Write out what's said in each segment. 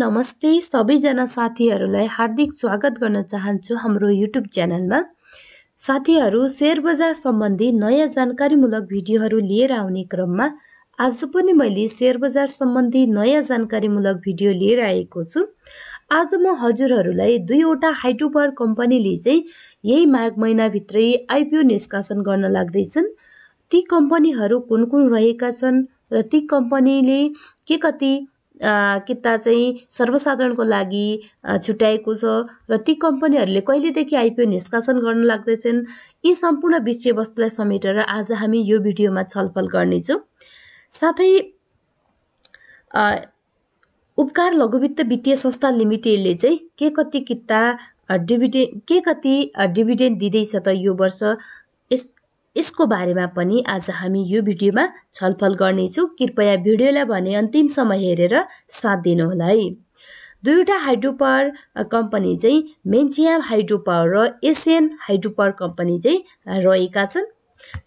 नमस्ते सबैजना साथीहरूलाई हार्दिक स्वागत गर्न चाहन्छु हाम्रो युट्युब च्यानलमा साथीहरू सेयर बजार सम्बन्धी नयाँ जानकारीमूलक भिडियोहरू लिएर आउने क्रममा आज पनि मैले सेयर बजार सम्बन्धी नयाँ जानकारीमूलक भिडियो लिएर आएको छु आज म हजुरहरूलाई दुईवटा हाइड्रोपावर कम्पनीले चाहिँ यही माघ महिनाभित्रै आइपिओ निष्कासन गर्न लाग्दैछन् ती कम्पनीहरू कुन कुन रहेका छन् र ती कम्पनीले के कति किता चाहिँ सर्वसाधारणको लागि छुट्याएको छ र ती कम्पनीहरूले कहिलेदेखि आइपिओ निष्कासन गर्न लाग्दैछन् यी सम्पूर्ण विषयवस्तुलाई समेटेर आज हामी यो भिडियोमा छलफल गर्नेछौँ साथै उपकार लघुवित्त वित्तीय संस्था लिमिटेडले चाहिँ के कति किता डिभिडेन्ड के कति डिभिडेन्ड दिँदैछ त यो वर्ष यस यसको बारेमा पनि आज हामी यो भिडियोमा छलफल गर्नेछौँ कृपया भिडियोलाई भने अन्तिम अन्तिमसम्म हेरेर साथ दिनुहोला है दुईवटा हाइड्रो पावर कम्पनी चाहिँ मेन्चियाम हाइड्रो पावर र एसएन हाइड्रो पावर कम्पनी चाहिँ रहेका छन्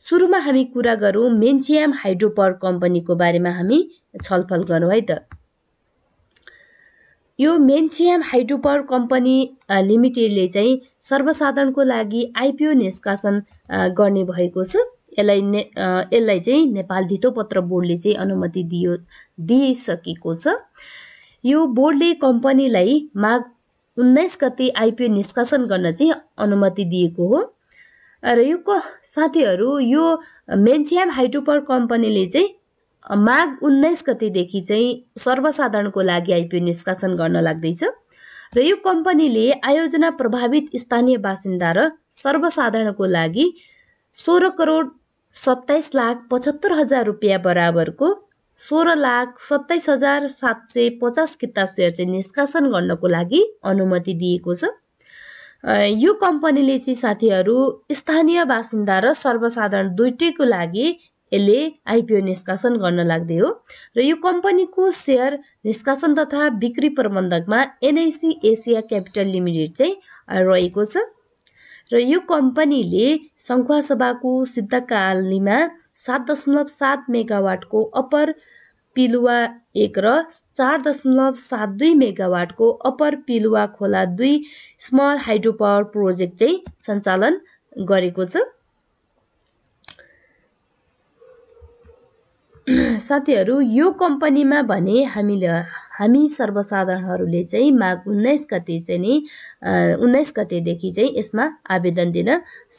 सुरुमा हामी कुरा गरौँ मेन्चियाम हाइड्रो पावर कम्पनीको बारेमा हामी छलफल गरौँ है त यो मेन्सियाम हाइड्रोपावर कम्पनी लिमिटेडले चाहिँ सर्वसाधारणको लागि आइपिओ निष्कासन गर्ने भएको छ यसलाई ने यसलाई चाहिँ नेपाल धितोपत्र बोर्डले चाहिँ अनुमति दियो दिइसकेको छ यो बोर्डले कम्पनीलाई माघ उन्नाइस गते आइपिओ निष्कासन गर्न चाहिँ अनुमति दिएको हो र यो साथीहरू यो मेन्सियाम हाइड्रोपावर कम्पनीले चाहिँ माघ उन्नाइस गतेदेखि चाहिँ सर्वसाधारणको लागि आइपिओ निष्कासन गर्न लाग्दैछ र यो कम्पनीले आयोजना प्रभावित स्थानीय बासिन्दा र सर्वसाधारणको लागि सोह्र करोड सत्ताइस लाख पचहत्तर हजार रुपियाँ बराबरको सोह्र लाख सत्ताइस हजार सात सय पचास किताब सेयर चाहिँ निष्कासन गर्नको लागि अनुमति दिएको छ यो कम्पनीले चाहिँ साथीहरू स्थानीय बासिन्दा र सर्वसाधारण दुइटैको लागि यसले आइपिओ निष्कासन गर्न लाग्दै हो र यो कम्पनीको सेयर निष्कासन तथा बिक्री प्रबन्धकमा एनआइसी एसिया क्यापिटल लिमिटेड चाहिँ रहेको छ र यो कम्पनीले सङ्खुवासभाको सिद्धकालीमा सात दशमलव सात मेगावाटको अप्पर पिलुवा एक र चार दशमलव सात दुई मेगावाटको अप्पर पिलुवा खोला दुई स्मल हाइड्रो पावर प्रोजेक्ट चाहिँ सञ्चालन गरेको छ साथीहरू यो कम्पनीमा भने हामीले हामी सर्वसाधारणहरूले चाहिँ माघ उन्नाइस गते चाहिँ नि उन्नाइस गतेदेखि चाहिँ यसमा आवेदन दिन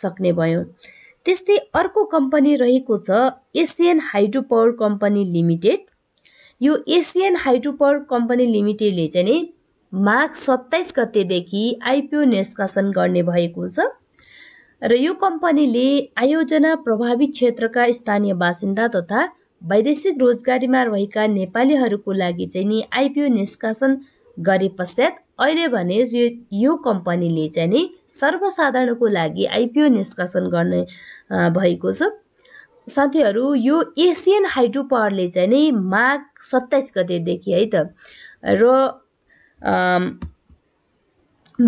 सक्ने भयौँ त्यस्तै अर्को कम्पनी रहेको छ Asian hydro power company limited यो एसियन हाइड्रो पावर कम्पनी लिमिटेडले चाहिँ नि माघ सत्ताइस गतेदेखि आइपिओ निष्कासन गर्ने भएको छ र यो कम्पनीले आयोजना प्रभावित क्षेत्रका स्थानीय बासिन्दा तथा वैदेशिक रोजगारीमा रहेका नेपालीहरूको लागि चाहिँ नि आइपिओ निष्कासन गरे पश्चात अहिले भने यो यो कम्पनीले चाहिँ नि सर्वसाधारणको लागि आइपिओ निष्कासन गर्ने भएको छ साथीहरू यो एसियन हाइड्रो पावरले चाहिँ नि माघ सत्ताइस गतेदेखि है त र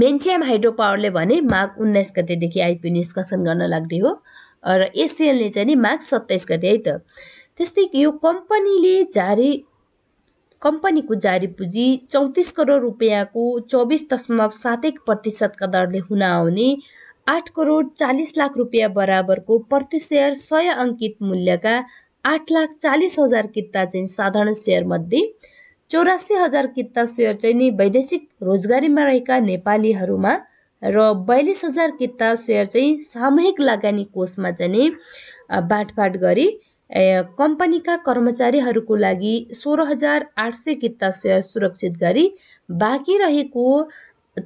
मेन्सियम हाइड्रो पावरले भने माघ उन्नाइस गतेदेखि आइपिओ निष्कासन गर्न लाग्दै हो र एसियनले चाहिँ नि माघ सत्ताइस गते है त त्यस्तै यो कम्पनीले जारी कम्पनीको जारी पुँजी चौतिस करोड रुपियाँको चौबिस दशमलव सात एक प्रतिशतका दरले हुन आउने आठ करोड चालिस लाख रुपियाँ बराबरको प्रति सेयर सय अङ्कित मूल्यका आठ लाख चालिस हजार किता चाहिँ साधारण सेयरमध्ये चौरासी हजार किता सेयर चाहिँ नि वैदेशिक रोजगारीमा रहेका नेपालीहरूमा र बयालिस हजार किता सेयर चाहिँ सामूहिक लगानी कोषमा चाहिँ नि गरी कम्पनीका कर्मचारीहरूको लागि सोह्र हजार आठ सय किता सेयर सुरक्षित गरी बाँकी रहेको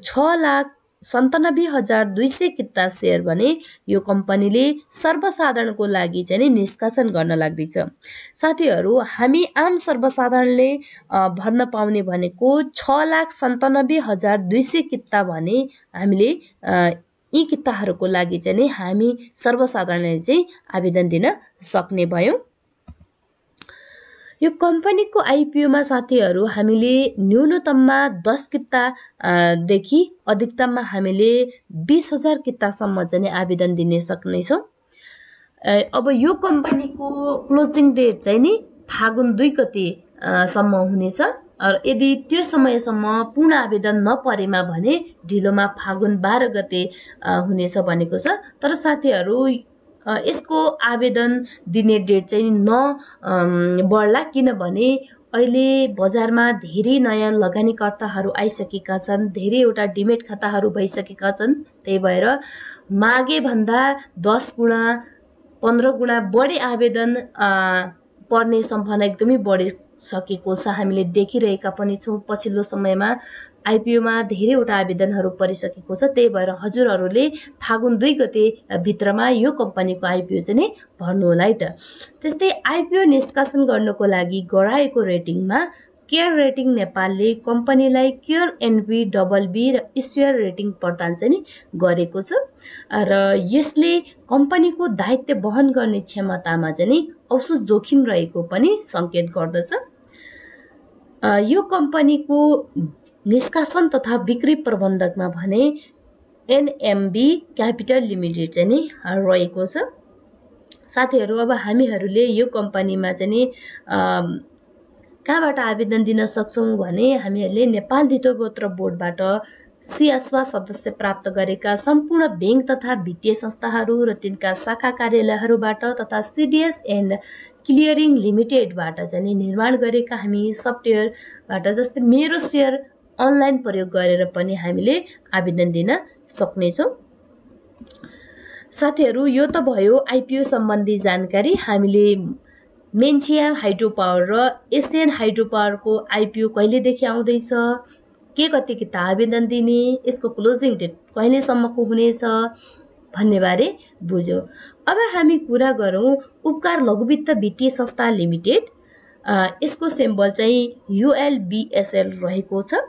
छ लाख सन्तानब्बे हजार दुई सय किता सेयर भने यो कम्पनीले सर्वसाधारणको लागि चाहिँ निष्कासन गर्न लाग्दैछ साथीहरू हामी आम सर्वसाधारणले भर्न पाउने भनेको छ लाख सन्तानब्बे हजार दुई सय किता भने हामीले यी किताहरूको लागि चाहिँ नै हामी सर्वसाधारणले चाहिँ आवेदन दिन सक्ने भयौँ यो कम्पनीको आइपिओमा साथीहरू हामीले न्यूनतममा दस कितादेखि अधिकतममा हामीले बिस हजार किताबसम्म चाहिँ आवेदन दिन सक्नेछौँ अब यो कम्पनीको क्लोजिङ डेट चाहिँ नि फागुन दुई गते सम्म हुनेछ र यदि त्यो समयसम्म पूर्ण आवेदन नपरेमा भने ढिलोमा फागुन बाह्र गते हुनेछ भनेको छ तर साथीहरू यसको आवेदन दिने डेट चाहिँ न बढ्ला किनभने अहिले बजारमा धेरै नयाँ लगानीकर्ताहरू आइसकेका छन् धेरैवटा डिमेट खाताहरू भइसकेका छन् त्यही भएर मागेभन्दा दस गुणा पन्ध्र गुणा बढी आवेदन पर्ने सम्भावना एकदमै बढी सकेको छ हामीले देखिरहेका पनि छौँ पछिल्लो समयमा आइपिओमा धेरैवटा आवेदनहरू परिसकेको छ त्यही भएर हजुरहरूले फागुन दुई गते भित्रमा यो कम्पनीको आइपिओ चाहिँ भर्नु होला है त त्यस्तै आइपिओ निष्कासन गर्नको लागि गराएको रेटिङमा केयर रेटिङ नेपालले कम्पनीलाई केयर एनबी डबल बी र इस्वेयर रेटिङ प्रदान चाहिँ गरेको छ र यसले कम्पनीको दायित्व वहन गर्ने क्षमतामा चाहिँ औसु जोखिम रहेको पनि सङ्केत गर्दछ यो कम्पनीको निष्कासन तथा बिक्री प्रबन्धकमा भने एनएमबी क्यापिटल लिमिटेड चाहिँ नि रहेको छ साथीहरू अब हामीहरूले यो कम्पनीमा चाहिँ कहाँबाट आवेदन दिन सक्छौँ भने हामीहरूले नेपाल गोत्र बोर्डबाट सिआस्वा सदस्य प्राप्त गरेका सम्पूर्ण ब्याङ्क तथा वित्तीय संस्थाहरू र तिनका शाखा कार्यालयहरूबाट तथा सिडिएस एन्ड क्लियरिङ लिमिटेडबाट चाहिँ निर्माण गरेका हामी सफ्टवेयरबाट जस्तै मेरो सेयर अनलाइन प्रयोग गरेर पनि हामीले आवेदन दिन सक्नेछौँ साथीहरू यो त भयो आइपिओ सम्बन्धी जानकारी हामीले मेन्चिया हाइड्रो पावर र एसियन हाइड्रो पावरको आइपिओ कहिलेदेखि आउँदैछ के कति किता आवेदन दिने यसको क्लोजिङ डेट कहिलेसम्मको हुनेछ भन्नेबारे बुझ्यो अब हामी कुरा गरौँ उपकार लघुवित्त वित्तीय संस्था लिमिटेड यसको सिम्बल चाहिँ युएलबिएसएल रहेको छ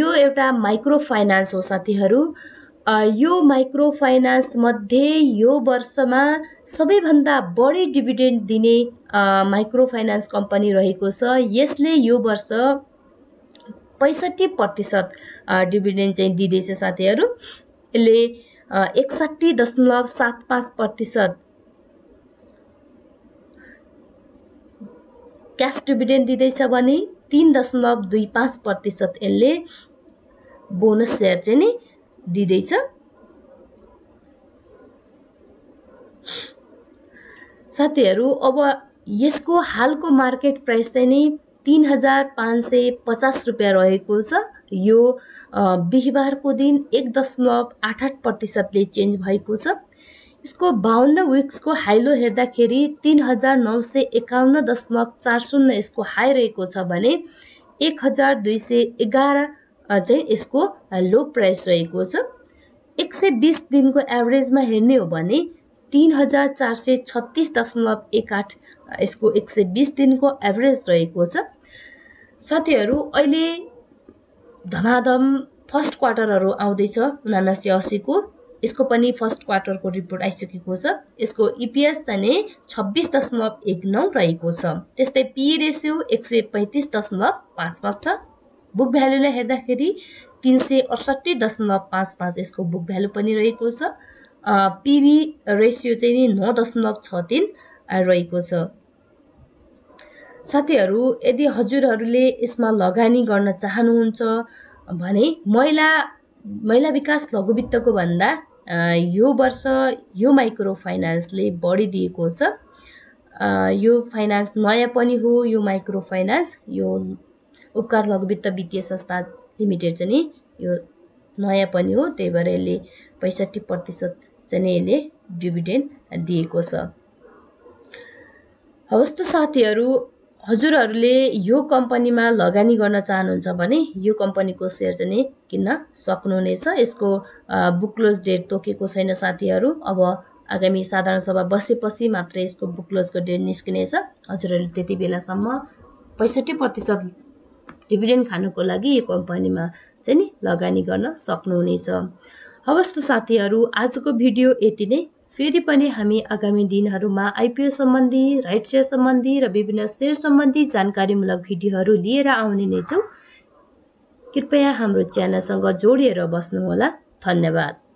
यो एउटा माइक्रो फाइनेन्स हो साथीहरू यो माइक्रो मध्ये यो वर्षमा सबैभन्दा बढी डिभिडेन्ड दिने माइक्रो फाइनेन्स कम्पनी रहेको छ यसले यो वर्ष पैँसठी प्रतिशत डिभिडेन्ड चाहिँ दिँदैछ साथीहरू यसले एकसाठी दशमलव सात पाँच प्रतिशत क्यास डिभिडेन्ड दिँदैछ भने तिन दशमलव दुई पाँच प्रतिशत यसले बोनस सेयर चाहिँ नि दिँदैछ साथीहरू अब यसको हालको मार्केट प्राइस चाहिँ नि तिन हजार पाँच सय पचास रुपियाँ रहेको छ यो बिहिबारको दिन एक दशमलव आठ आठ प्रतिशतले चेन्ज भएको छ यसको बाहन्न विक्सको हाइलो हेर्दाखेरि तिन हजार नौ सय एकाउन्न दशमलव चार शून्य यसको हाई रहेको छ भने एक हजार दुई सय एघार अझै यसको लो प्राइस रहेको छ एक सय बिस दिनको एभरेजमा हेर्ने हो भने तिन हजार चार सय छत्तिस दशमलव एक आठ यसको एक सय बिस दिनको एभरेज रहेको छ साथीहरू अहिले धमाधम फर्स्ट क्वार्टरहरू आउँदैछ उनासी असीको यसको पनि फर्स्ट क्वार्टरको रिपोर्ट आइसकेको छ यसको इपिएस e चाहिँ छब्बिस दशमलव एक नौ रहेको छ त्यस्तै पी रेसियो e एक सय पैँतिस दशमलव पाँच पाँच छ बुक भ्यालुलाई हेर्दाखेरि तिन सय अडसट्ठी दशमलव पाँच पाँच यसको बुक भ्यालु पनि रहेको छ पिभी रेसियो चाहिँ नि नौ दशमलव छ तिन रहेको छ साथीहरू यदि हजुरहरूले यसमा लगानी गर्न चाहनुहुन्छ भने महिला महिला विकास लघुवित्तको भन्दा यो वर्ष यो माइक्रो फाइनेन्सले बढी दिएको छ यो फाइनेन्स नयाँ पनि हो यो माइक्रो फाइनेन्स यो उपकार लघु वित्त वित्तीय संस्था लिमिटेड चाहिँ नि यो नयाँ पनि हो त्यही भएर यसले पैँसठी प्रतिशत चाहिँ नि यसले डिभिडेन्ड दिएको छ हवस् त साथीहरू हजुरहरूले यो कम्पनीमा लगानी गर्न चाहनुहुन्छ भने यो कम्पनीको सेयर चाहिँ नि किन्न सक्नुहुनेछ यसको बुकलोज डेट तोकेको छैन साथीहरू अब आगामी साधारण सभा बसेपछि मात्र यसको बुकलोजको डेट निस्किनेछ हजुरहरूले त्यति बेलासम्म पैँसठी प्रतिशत डिभिडेन्ड खानुको लागि यो कम्पनीमा चाहिँ नि लगानी गर्न सक्नुहुनेछ हवस् त साथीहरू आजको भिडियो यति नै फेरि पनि हामी आगामी दिनहरूमा आइपिओ सम्बन्धी राइट सेयर सम्बन्धी र विभिन्न सेयर सम्बन्धी जानकारीमूलक भिडियोहरू लिएर आउने नै छौँ कृपया हाम्रो च्यानलसँग जोडिएर बस्नुहोला धन्यवाद